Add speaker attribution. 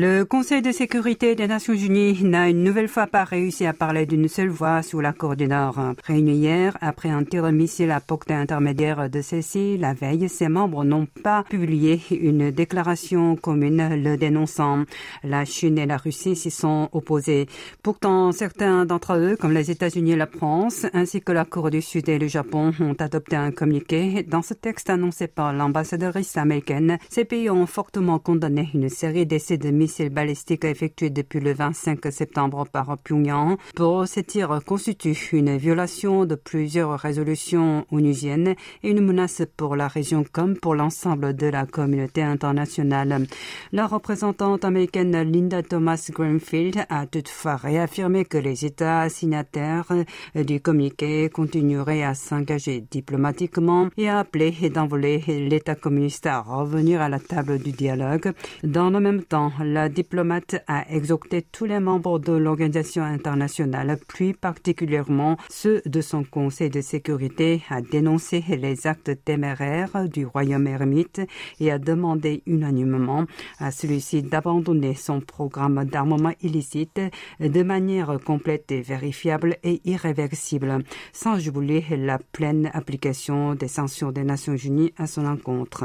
Speaker 1: Le Conseil de sécurité des Nations Unies n'a une nouvelle fois pas réussi à parler d'une seule voix sous l'accord du Nord. Réunis hier, après un tir de missile à portée intermédiaire de celle-ci, la veille, ses membres n'ont pas publié une déclaration commune le dénonçant. La Chine et la Russie s'y sont opposés. Pourtant, certains d'entre eux, comme les États-Unis et la France, ainsi que la Cour du Sud et le Japon, ont adopté un communiqué. Dans ce texte annoncé par l'ambassadrice américaine, ces pays ont fortement condamné une série d'essais de missiles missiles balistiques effectués depuis le 25 septembre par Pyongyang pour ces tirs constitue une violation de plusieurs résolutions onusiennes et une menace pour la région comme pour l'ensemble de la communauté internationale. La représentante américaine Linda Thomas Greenfield a toutefois réaffirmé que les États signataires du communiqué continueraient à s'engager diplomatiquement et a et d'envoler l'État communiste à revenir à la table du dialogue. Dans le même temps, la diplomate a exhorté tous les membres de l'organisation internationale, plus particulièrement ceux de son Conseil de sécurité, à dénoncer les actes téméraires du royaume ermite et a demandé unanimement à celui-ci d'abandonner son programme d'armement illicite de manière complète et vérifiable et irréversible, sans jubiler la pleine application des sanctions des Nations Unies à son encontre.